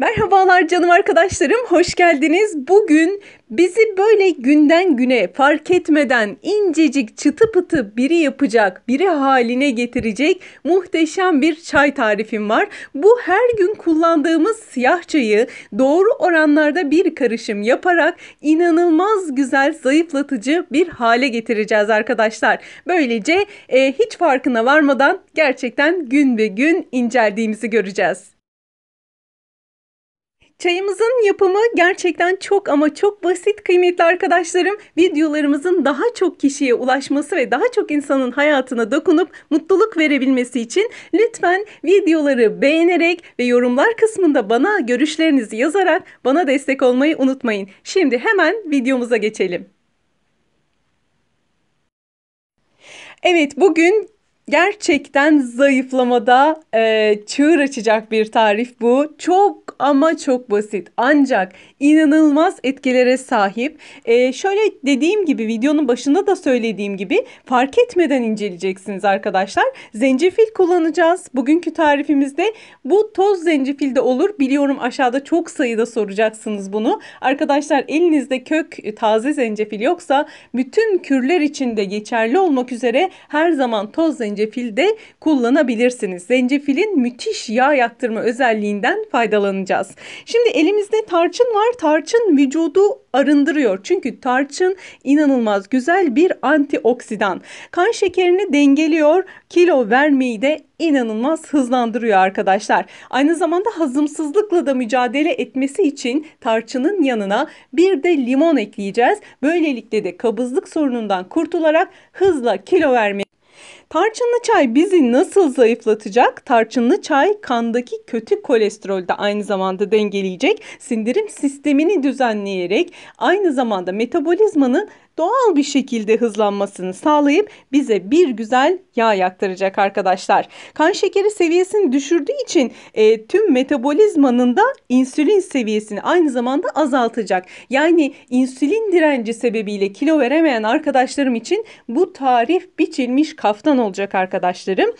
Merhabalar canım arkadaşlarım, hoş geldiniz. Bugün bizi böyle günden güne fark etmeden incecik çıtı pıtı biri yapacak, biri haline getirecek muhteşem bir çay tarifim var. Bu her gün kullandığımız siyah çayı doğru oranlarda bir karışım yaparak inanılmaz güzel zayıflatıcı bir hale getireceğiz arkadaşlar. Böylece e, hiç farkına varmadan gerçekten gün be gün inceldiğimizi göreceğiz. Çayımızın yapımı gerçekten çok ama çok basit kıymetli arkadaşlarım. Videolarımızın daha çok kişiye ulaşması ve daha çok insanın hayatına dokunup mutluluk verebilmesi için lütfen videoları beğenerek ve yorumlar kısmında bana görüşlerinizi yazarak bana destek olmayı unutmayın. Şimdi hemen videomuza geçelim. Evet bugün gerçekten zayıflamada e, çığır açacak bir tarif bu. Çok ama çok basit ancak inanılmaz etkilere sahip. E, şöyle dediğim gibi videonun başında da söylediğim gibi fark etmeden inceleyeceksiniz arkadaşlar. Zencefil kullanacağız. Bugünkü tarifimizde bu toz zencefil de olur. Biliyorum aşağıda çok sayıda soracaksınız bunu. Arkadaşlar elinizde kök e, taze zencefil yoksa bütün kürler içinde geçerli olmak üzere her zaman toz zencefil zencefil de kullanabilirsiniz. Zencefilin müthiş yağ yaktırma özelliğinden faydalanacağız. Şimdi elimizde tarçın var. Tarçın vücudu arındırıyor. Çünkü tarçın inanılmaz güzel bir antioksidan. Kan şekerini dengeliyor, kilo vermeyi de inanılmaz hızlandırıyor arkadaşlar. Aynı zamanda hazımsızlıkla da mücadele etmesi için tarçının yanına bir de limon ekleyeceğiz. Böylelikle de kabızlık sorunundan kurtularak hızla kilo vermeye Tarçınlı çay bizi nasıl zayıflatacak? Tarçınlı çay kandaki kötü kolesterolü de aynı zamanda dengeleyecek. Sindirim sistemini düzenleyerek aynı zamanda metabolizmanın doğal bir şekilde hızlanmasını sağlayıp bize bir güzel yağ yaktaracak arkadaşlar. Kan şekeri seviyesini düşürdüğü için e, tüm metabolizmanın da insülin seviyesini aynı zamanda azaltacak. Yani insülin direnci sebebiyle kilo veremeyen arkadaşlarım için bu tarif biçilmiş kaftan insan olacak arkadaşlarım.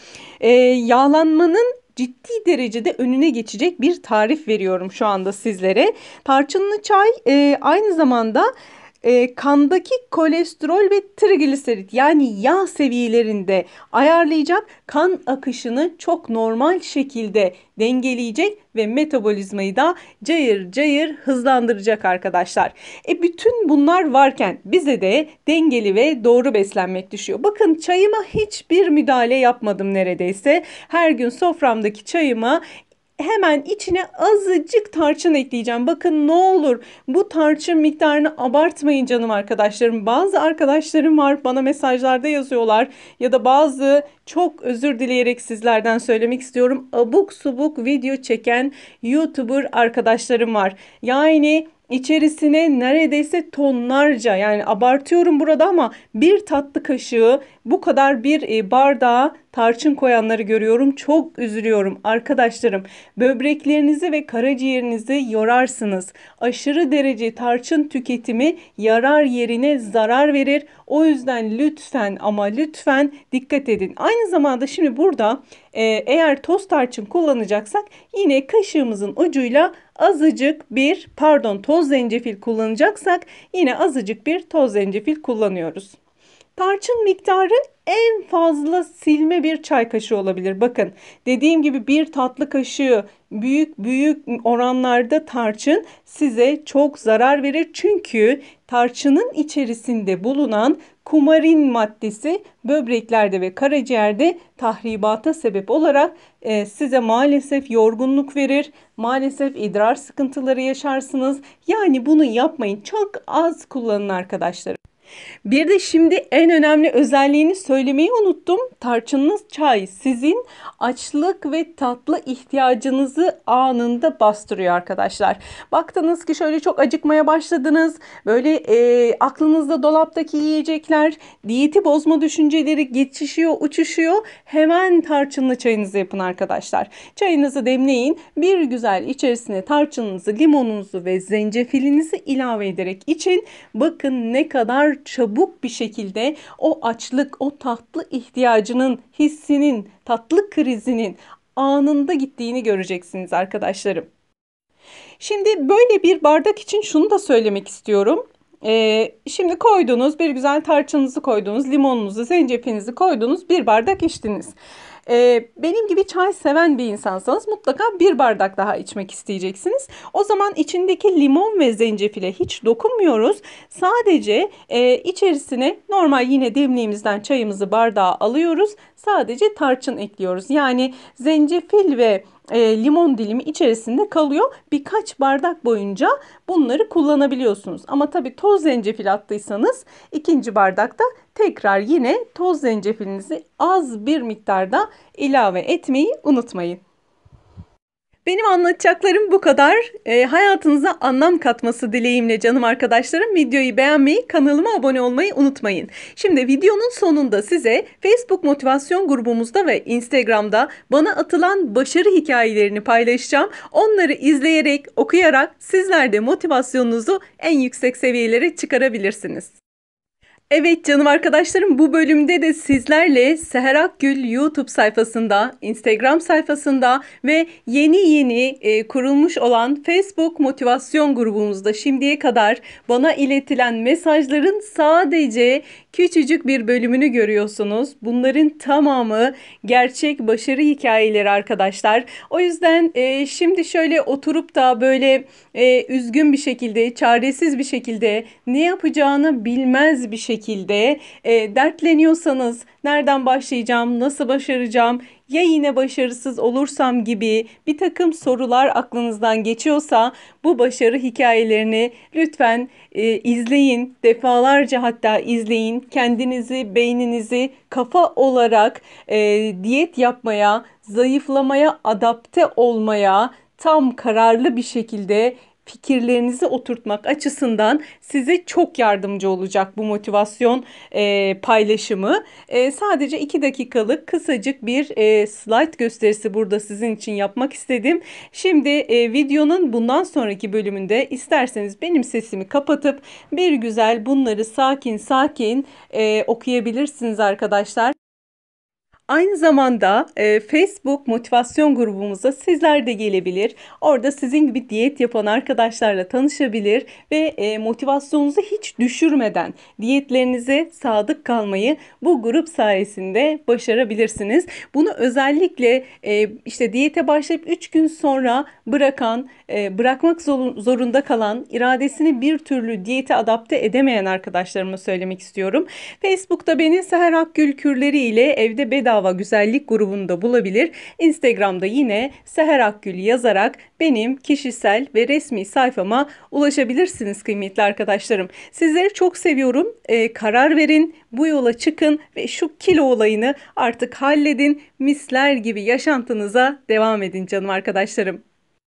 E, yağlanmanın ciddi derecede önüne geçecek bir tarif veriyorum şu anda sizlere. Tarçınlı çay e, aynı zamanda e, kandaki kolesterol ve trigliserit yani yağ seviyelerinde ayarlayacak kan akışını çok normal şekilde dengeleyecek ve metabolizmayı da cayır cayır hızlandıracak arkadaşlar. E bütün bunlar varken bize de dengeli ve doğru beslenmek düşüyor. Bakın çayıma hiçbir müdahale yapmadım neredeyse. Her gün soframdaki çayıma hemen içine azıcık tarçın ekleyeceğim. Bakın ne olur bu tarçın miktarını abartmayın canım arkadaşlarım. Bazı arkadaşlarım var bana mesajlarda yazıyorlar ya da bazı çok özür dileyerek sizlerden söylemek istiyorum. Abuk subuk video çeken YouTuber arkadaşlarım var. Yani içerisine neredeyse tonlarca yani abartıyorum burada ama bir tatlı kaşığı bu kadar bir e, bardağa tarçın koyanları görüyorum. Çok üzülüyorum arkadaşlarım. Böbreklerinizi ve karaciğerinizi yorarsınız. Aşırı derece tarçın tüketimi yarar yerine zarar verir. O yüzden lütfen ama lütfen dikkat edin. Aynı zamanda şimdi burada e, eğer toz tarçın kullanacaksak yine kaşığımızın ucuyla azıcık bir pardon toz zencefil kullanacaksak yine azıcık bir toz zencefil kullanıyoruz. Tarçın miktarı en fazla silme bir çay kaşığı olabilir. Bakın dediğim gibi bir tatlı kaşığı büyük büyük oranlarda tarçın size çok zarar verir. Çünkü tarçının içerisinde bulunan kumarin maddesi böbreklerde ve karaciğerde tahribata sebep olarak e, size maalesef yorgunluk verir. Maalesef idrar sıkıntıları yaşarsınız. Yani bunu yapmayın. Çok az kullanın arkadaşlar. Bir de şimdi en önemli özelliğini söylemeyi unuttum. Tarçınlı çay sizin açlık ve tatlı ihtiyacınızı anında bastırıyor arkadaşlar. Baktınız ki şöyle çok acıkmaya başladınız. Böyle e, aklınızda dolaptaki yiyecekler, diyeti bozma düşünceleri geçişiyor, uçuşuyor. Hemen tarçınlı çayınızı yapın arkadaşlar. Çayınızı demleyin. Bir güzel içerisine tarçınınızı, limonunuzu ve zencefilinizi ilave ederek için bakın ne kadar çabuk bir şekilde o açlık, o tatlı ihtiyacının, hissinin, tatlı krizinin anında gittiğini göreceksiniz arkadaşlarım. Şimdi böyle bir bardak için şunu da söylemek istiyorum. Ee, şimdi koydunuz bir güzel tarçınızı koydunuz, limonunuzu, zencefinizi koydunuz, bir bardak içtiniz. E, benim gibi çay seven bir insansanız mutlaka bir bardak daha içmek isteyeceksiniz. O zaman içindeki limon ve zencefile hiç dokunmuyoruz. Sadece e, içerisine normal yine demliğimizden çayımızı bardağa alıyoruz. Sadece tarçın ekliyoruz. Yani zencefil ve e, limon dilimi içerisinde kalıyor. Birkaç bardak boyunca bunları kullanabiliyorsunuz. Ama tabii toz zencefil attıysanız ikinci bardakta tekrar yine toz zencefilinizi az bir miktarda ilave etmeyi unutmayın. Benim anlatacaklarım bu kadar. E, hayatınıza anlam katması dileğimle canım arkadaşlarım. Videoyu beğenmeyi, kanalıma abone olmayı unutmayın. Şimdi videonun sonunda size Facebook motivasyon grubumuzda ve Instagram'da bana atılan başarı hikayelerini paylaşacağım. Onları izleyerek, okuyarak sizler de motivasyonunuzu en yüksek seviyelere çıkarabilirsiniz. Evet canım arkadaşlarım bu bölümde de sizlerle Seher Akgül YouTube sayfasında, Instagram sayfasında ve yeni yeni e, kurulmuş olan Facebook motivasyon grubumuzda şimdiye kadar bana iletilen mesajların sadece küçücük bir bölümünü görüyorsunuz. Bunların tamamı gerçek başarı hikayeleri arkadaşlar. O yüzden e, şimdi şöyle oturup da böyle e, üzgün bir şekilde, çaresiz bir şekilde, ne yapacağını bilmez bir şekilde e, dertleniyorsanız nereden başlayacağım, nasıl başaracağım, ya yine başarısız olursam gibi bir takım sorular aklınızdan geçiyorsa bu başarı hikayelerini lütfen e, izleyin. Defalarca hatta izleyin. Kendinizi, beyninizi kafa olarak e, diyet yapmaya, zayıflamaya adapte olmaya tam kararlı bir şekilde fikirlerinizi oturtmak açısından size çok yardımcı olacak bu motivasyon e, paylaşımı. E, sadece 2 dakikalık kısacık bir e, slide gösterisi burada sizin için yapmak istedim. Şimdi e, videonun bundan sonraki bölümünde isterseniz benim sesimi kapatıp bir güzel bunları sakin sakin e, okuyabilirsiniz arkadaşlar. Aynı zamanda e, Facebook motivasyon grubumuza sizler de gelebilir. Orada sizin gibi diyet yapan arkadaşlarla tanışabilir ve e, motivasyonunuzu hiç düşürmeden diyetlerinize sadık kalmayı bu grup sayesinde başarabilirsiniz. Bunu özellikle e, işte diyete başlayıp 3 gün sonra bırakan, e, bırakmak zorunda kalan, iradesini bir türlü diyete adapte edemeyen arkadaşlarıma söylemek istiyorum. Facebook'ta beni Seher Akgül kürleri ile evde bedava Bedava Güzellik grubunda bulabilir. Instagram'da yine Seher Akgül yazarak benim kişisel ve resmi sayfama ulaşabilirsiniz kıymetli arkadaşlarım. Sizleri çok seviyorum. Ee, karar verin, bu yola çıkın ve şu kilo olayını artık halledin. Misler gibi yaşantınıza devam edin canım arkadaşlarım.